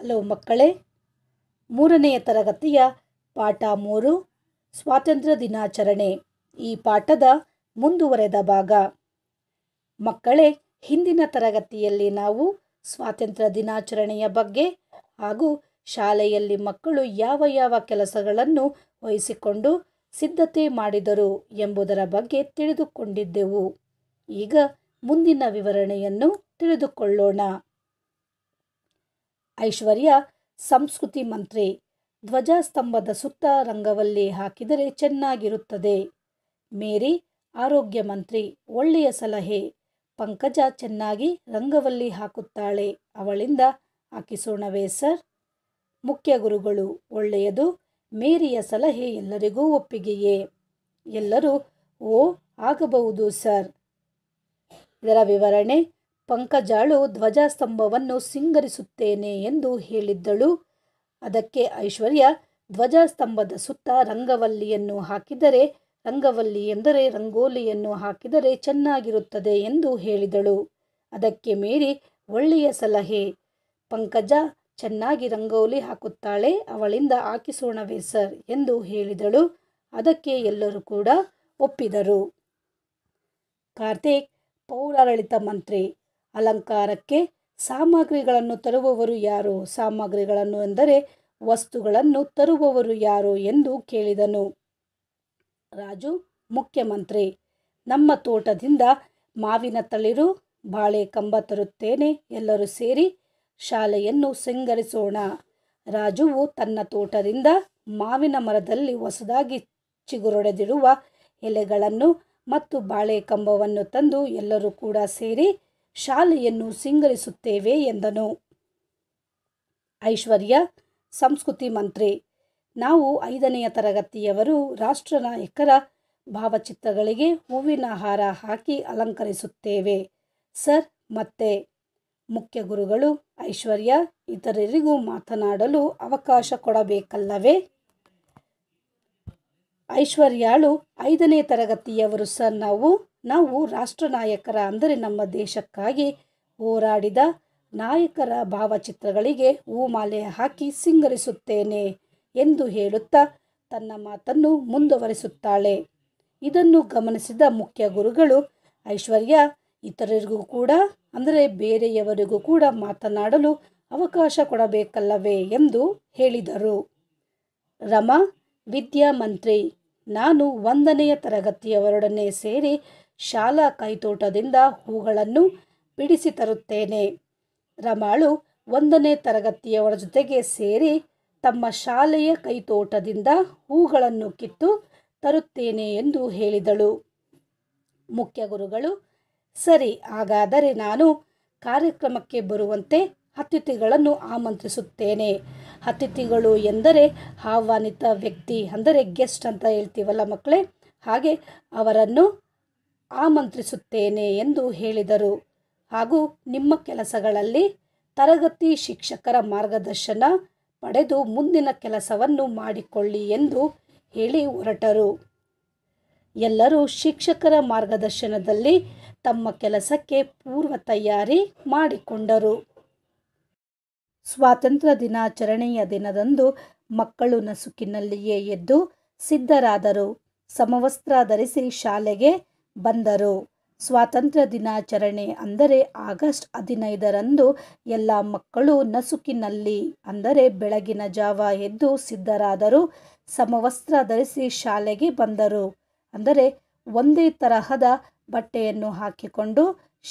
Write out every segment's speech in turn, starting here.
hello ಮಕ್ಕಳೇ ಮೂರನೆಯ ತರಗತಿಯ ಪಾಠ ಮೂರು ಸ್ವಾತಂತ್ರ್ಯ ದಿನಾಚರಣೆ ಈ ಪಾಠದ ಮುಂದುವರೆದ ಭಾಗ ಮಕ್ಕಳೇ ಹಿಂದಿನ ತರಗತಿಯಲ್ಲಿ ನಾವು ಸ್ವಾತಂತ್ರ್ಯ ದಿನಾಚರಣೆಯ ಬಗ್ಗೆ ಹಾಗೂ ಶಾಲೆಯಲ್ಲಿ ಮಕ್ಕಳು ಯಾವ ಯಾವ ಕೆಲಸಗಳನ್ನು ವಹಿಸಿಕೊಂಡು ಸಿದ್ಧತೆ ಮಾಡಿದರು ಎಂಬುದರ ಬಗ್ಗೆ ತಿಳಿದುಕೊಂಡಿದ್ದೆವು ಈಗ ಮುಂದಿನ ವಿವರಣೆಯನ್ನು ತಿಳಿದುಕೊಳ್ಳೋಣ ಐಶ್ವರ್ಯ ಸಂಸ್ಕೃತಿ ಮಂತ್ರಿ ಧ್ವಜಸ್ತಂಭದ ಸುತ್ತ ರಂಗವಲ್ಲಿ ಹಾಕಿದರೆ ಚೆನ್ನಾಗಿರುತ್ತದೆ ಮೇರಿ ಆರೋಗ್ಯ ಮಂತ್ರಿ ಒಳ್ಳೆಯ ಸಲಹೆ ಪಂಕಜ ಚೆನ್ನಾಗಿ ರಂಗವಲ್ಲಿ ಹಾಕುತ್ತಾಳೆ ಅವಳಿಂದ ಹಾಕಿಸೋಣವೇ ಸರ್ ಮುಖ್ಯ ಗುರುಗಳು ಒಳ್ಳೆಯದು ಮೇರಿಯ ಸಲಹೆ ಎಲ್ಲರಿಗೂ ಒಪ್ಪಿಗೆಯೇ ಎಲ್ಲರೂ ಓ ಆಗಬಹುದು ಸರ್ ಇದರ ವಿವರಣೆ ಪಂಕಜಾಳು ಧ್ವಜಸ್ತಂಭವನ್ನು ಸಿಂಗರಿಸುತ್ತೇನೆ ಎಂದು ಹೇಳಿದ್ದಳು ಅದಕ್ಕೆ ಐಶ್ವರ್ಯ ಧ್ವಜಸ್ತಂಭದ ಸುತ್ತ ರಂಗವಲ್ಲಿಯನ್ನು ಹಾಕಿದರೆ ರಂಗವಲ್ಲಿ ಎಂದರೆ ರಂಗೋಲಿಯನ್ನು ಹಾಕಿದರೆ ಚೆನ್ನಾಗಿರುತ್ತದೆ ಎಂದು ಹೇಳಿದಳು ಅದಕ್ಕೆ ಮೇರಿ ಒಳ್ಳೆಯ ಸಲಹೆ ಪಂಕಜ ಚೆನ್ನಾಗಿ ರಂಗೋಲಿ ಹಾಕುತ್ತಾಳೆ ಅವಳಿಂದ ಹಾಕಿಸೋಣವೇ ಸರ್ ಎಂದು ಹೇಳಿದಳು ಅದಕ್ಕೆ ಎಲ್ಲರೂ ಕೂಡ ಒಪ್ಪಿದರು ಕಾರ್ತಿಕ್ ಪೌರಾಡಳಿತ ಮಂತ್ರಿ ಅಲಂಕಾರಕ್ಕೆ ಸಾಮಗ್ರಿಗಳನ್ನು ತರುವವರು ಯಾರು ಸಾಮಗ್ರಿಗಳನ್ನು ಎಂದರೆ ವಸ್ತುಗಳನ್ನು ತರುವವರು ಯಾರು ಎಂದು ಕೇಳಿದನು ರಾಜು ಮುಖ್ಯಮಂತ್ರಿ ನಮ್ಮ ತೋಟದಿಂದ ಮಾವಿನ ತಳಿರು ಬಾಳೆ ಕಂಬ ತರುತ್ತೇನೆ ಎಲ್ಲರೂ ಸೇರಿ ಶಾಲೆಯನ್ನು ಸಿಂಗರಿಸೋಣ ರಾಜುವು ತನ್ನ ತೋಟದಿಂದ ಮಾವಿನ ಮರದಲ್ಲಿ ಹೊಸದಾಗಿ ಚಿಗುರೊಡೆದಿರುವ ಎಲೆಗಳನ್ನು ಮತ್ತು ಬಾಳೆ ಕಂಬವನ್ನು ತಂದು ಎಲ್ಲರೂ ಕೂಡ ಸೇರಿ ಶಾಲೆಯನ್ನು ಸಿಂಗರಿಸುತ್ತೇವೆ ಎಂದನು ಐಶ್ವರ್ಯ ಸಂಸ್ಕೃತಿ ಮಂತ್ರಿ ನಾವು ಐದನೆಯ ತರಗತಿಯವರು ರಾಷ್ಟ್ರ ನಾಯಕರ ಭಾವಚಿತ್ರಗಳಿಗೆ ಹೂವಿನ ಹಾರ ಹಾಕಿ ಅಲಂಕರಿಸುತ್ತೇವೆ ಸರ್ ಮತ್ತೆ ಮುಖ್ಯ ಗುರುಗಳು ಐಶ್ವರ್ಯ ಇತರರಿಗೂ ಮಾತನಾಡಲು ಅವಕಾಶ ಕೊಡಬೇಕಲ್ಲವೇ ಐಶ್ವರ್ಯಾಳು ಐದನೇ ತರಗತಿಯವರು ಸರ್ ನಾವು ನಾವು ರಾಷ್ಟ್ರ ನಾಯಕರ ಅಂದರೆ ನಮ್ಮ ದೇಶಕ್ಕಾಗಿ ಹೋರಾಡಿದ ನಾಯಕರ ಭಾವಚಿತ್ರಗಳಿಗೆ ಹೂಮಾಲೆ ಹಾಕಿ ಸಿಂಗರಿಸುತ್ತೇನೆ ಎಂದು ಹೇಳುತ್ತಾ ತನ್ನ ಮಾತನ್ನು ಮುಂದುವರಿಸುತ್ತಾಳೆ ಇದನ್ನು ಗಮನಿಸಿದ ಮುಖ್ಯ ಗುರುಗಳು ಐಶ್ವರ್ಯ ಇತರರಿಗೂ ಕೂಡ ಅಂದರೆ ಬೇರೆಯವರಿಗೂ ಕೂಡ ಮಾತನಾಡಲು ಅವಕಾಶ ಕೊಡಬೇಕಲ್ಲವೇ ಎಂದು ಹೇಳಿದರು ರಮಾ ವಿದ್ಯಾಮಂತ್ರಿ ನಾನು ಒಂದನೆಯ ತರಗತಿಯವರೊಡನೆ ಸೇರಿ ಶಾಲಾ ಕೈತೋಟದಿಂದ ಹೂಗಳನ್ನು ಬಿಡಿಸಿ ತರುತ್ತೇನೆ ರಮಾಳು ಒಂದನೇ ತರಗತಿಯವರ ಜೊತೆಗೆ ಸೇರಿ ತಮ್ಮ ಶಾಲೆಯ ಕೈತೋಟದಿಂದ ಹೂಗಳನ್ನು ಕಿತ್ತು ತರುತ್ತೇನೆ ಎಂದು ಹೇಳಿದಳು ಮುಖ್ಯ ಗುರುಗಳು ಸರಿ ಹಾಗಾದರೆ ನಾನು ಕಾರ್ಯಕ್ರಮಕ್ಕೆ ಬರುವಂತೆ ಅತಿಥಿಗಳನ್ನು ಆಮಂತ್ರಿಸುತ್ತೇನೆ ಅತಿಥಿಗಳು ಎಂದರೆ ಆಹ್ವಾನಿತ ವ್ಯಕ್ತಿ ಅಂದರೆ ಗೆಸ್ಟ್ ಅಂತ ಹೇಳ್ತೀವಲ್ಲ ಮಕ್ಕಳೇ ಹಾಗೆ ಅವರನ್ನು ಆಮಂತ್ರಿಸುತ್ತೇನೆ ಎಂದು ಹೇಳಿದರು ಹಾಗೂ ನಿಮ್ಮ ಕೆಲಸಗಳಲ್ಲಿ ತರಗತಿ ಶಿಕ್ಷಕರ ಮಾರ್ಗದರ್ಶನ ಪಡೆದು ಮುಂದಿನ ಕೆಲಸವನ್ನು ಮಾಡಿಕೊಳ್ಳಿ ಎಂದು ಹೇಳಿ ಹೊರಟರು ಎಲ್ಲರೂ ಶಿಕ್ಷಕರ ಮಾರ್ಗದರ್ಶನದಲ್ಲಿ ತಮ್ಮ ಕೆಲಸಕ್ಕೆ ಪೂರ್ವ ತಯಾರಿ ಮಾಡಿಕೊಂಡರು ಸ್ವಾತಂತ್ರ್ಯ ದಿನಾಚರಣೆಯ ದಿನದಂದು ಮಕ್ಕಳು ನಸುಕಿನಲ್ಲಿಯೇ ಎದ್ದು ಸಿದ್ಧರಾದರು ಸಮವಸ್ತ್ರ ಧರಿಸಿ ಶಾಲೆಗೆ ಬಂದರು ಸ್ವಾತಂತ್ರ್ಯ ದಿನಾಚರಣೆ ಅಂದರೆ ಆಗಸ್ಟ್ ಹದಿನೈದರಂದು ಎಲ್ಲ ಮಕ್ಕಳು ನಸುಕಿನಲ್ಲಿ ಅಂದರೆ ಬೆಳಗಿನ ಜಾವ ಎದ್ದು ಸಿದ್ಧರಾದರು ಸಮವಸ್ತ್ರ ಧರಿಸಿ ಶಾಲೆಗೆ ಬಂದರು ಅಂದರೆ ಒಂದೇ ತರಹದ ಬಟ್ಟೆಯನ್ನು ಹಾಕಿಕೊಂಡು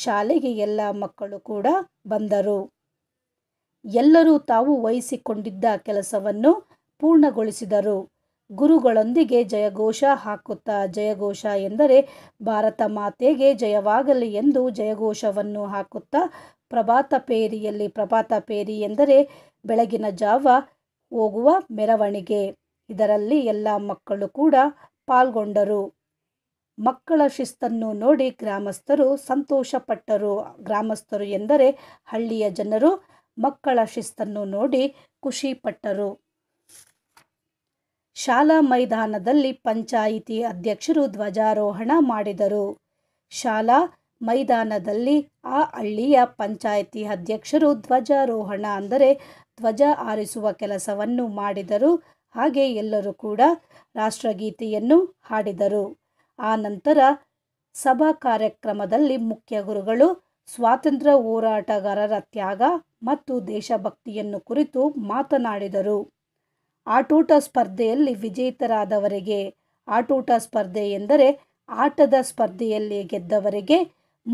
ಶಾಲೆಗೆ ಎಲ್ಲ ಮಕ್ಕಳು ಕೂಡ ಬಂದರು ಎಲ್ಲರೂ ತಾವು ವಹಿಸಿಕೊಂಡಿದ್ದ ಕೆಲಸವನ್ನು ಪೂರ್ಣಗೊಳಿಸಿದರು ಗುರುಗಳೊಂದಿಗೆ ಜಯಘೋಷ ಹಾಕುತ್ತಾ ಜಯಘೋಷ ಎಂದರೆ ಭಾರತ ಮಾತೆಗೆ ಜಯವಾಗಲಿ ಎಂದು ಜಯಘೋಷವನ್ನು ಹಾಕುತ್ತಾ ಪ್ರಭಾತ ಪೇರಿಯಲ್ಲಿ ಪ್ರಭಾತ ಪೇರಿ ಎಂದರೆ ಬೆಳಗಿನ ಜಾವ ಹೋಗುವ ಮೆರವಣಿಗೆ ಇದರಲ್ಲಿ ಎಲ್ಲ ಮಕ್ಕಳು ಕೂಡ ಪಾಲ್ಗೊಂಡರು ಮಕ್ಕಳ ಶಿಸ್ತನ್ನು ನೋಡಿ ಗ್ರಾಮಸ್ಥರು ಸಂತೋಷಪಟ್ಟರು ಗ್ರಾಮಸ್ಥರು ಎಂದರೆ ಹಳ್ಳಿಯ ಜನರು ಮಕ್ಕಳ ಶಿಸ್ತನ್ನು ನೋಡಿ ಖುಷಿಪಟ್ಟರು ಶಾಲಾ ಮೈದಾನದಲ್ಲಿ ಪಂಚಾಯಿತಿ ಅಧ್ಯಕ್ಷರು ಧ್ವಜಾರೋಹಣ ಮಾಡಿದರು ಶಾಲಾ ಮೈದಾನದಲ್ಲಿ ಆ ಹಳ್ಳಿಯ ಪಂಚಾಯಿತಿ ಅಧ್ಯಕ್ಷರು ಧ್ವಜಾರೋಹಣ ಅಂದರೆ ಧ್ವಜ ಆರಿಸುವ ಕೆಲಸವನ್ನು ಮಾಡಿದರು ಹಾಗೆ ಎಲ್ಲರೂ ಕೂಡ ರಾಷ್ಟ್ರಗೀತೆಯನ್ನು ಹಾಡಿದರು ಆ ನಂತರ ಸಭಾ ಕಾರ್ಯಕ್ರಮದಲ್ಲಿ ಮುಖ್ಯ ಗುರುಗಳು ಸ್ವಾತಂತ್ರ್ಯ ಹೋರಾಟಗಾರರ ತ್ಯಾಗ ಮತ್ತು ದೇಶಭಕ್ತಿಯನ್ನು ಕುರಿತು ಮಾತನಾಡಿದರು ಆಟೋಟ ಸ್ಪರ್ಧೆಯಲ್ಲಿ ವಿಜೇತರಾದವರಿಗೆ ಆಟೋಟ ಸ್ಪರ್ಧೆ ಎಂದರೆ ಆಟದ ಸ್ಪರ್ಧೆಯಲ್ಲಿ ಗೆದ್ದವರಿಗೆ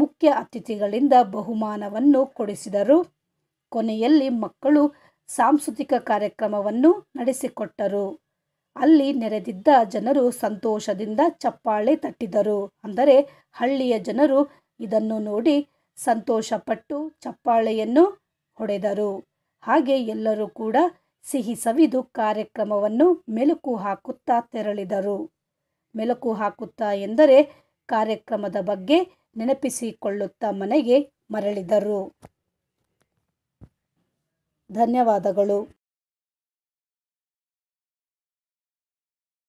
ಮುಖ್ಯ ಅತಿಥಿಗಳಿಂದ ಬಹುಮಾನವನ್ನು ಕೊಡಿಸಿದರು ಕೊನೆಯಲ್ಲಿ ಮಕ್ಕಳು ಸಾಂಸ್ಕೃತಿಕ ಕಾರ್ಯಕ್ರಮವನ್ನು ನಡೆಸಿಕೊಟ್ಟರು ಅಲ್ಲಿ ನೆರೆದಿದ್ದ ಜನರು ಸಂತೋಷದಿಂದ ಚಪ್ಪಾಳೆ ತಟ್ಟಿದರು ಅಂದರೆ ಹಳ್ಳಿಯ ಜನರು ಇದನ್ನು ನೋಡಿ ಸಂತೋಷಪಟ್ಟು ಚಪ್ಪಾಳೆಯನ್ನು ಹೊಡೆದರು ಹಾಗೆ ಎಲ್ಲರೂ ಕೂಡ ಸಿಹಿ ಸವಿದು ಕಾರ್ಯಕ್ರಮವನ್ನು ಮೆಲುಕು ಹಾಕುತ್ತಾ ತೆರಳಿದರು ಮೆಲುಕು ಹಾಕುತ್ತಾ ಎಂದರೆ ಕಾರ್ಯಕ್ರಮದ ಬಗ್ಗೆ ನೆನಪಿಸಿಕೊಳ್ಳುತ್ತಾ ಮನೆಗೆ ಮರಳಿದರು ಧನ್ಯವಾದಗಳು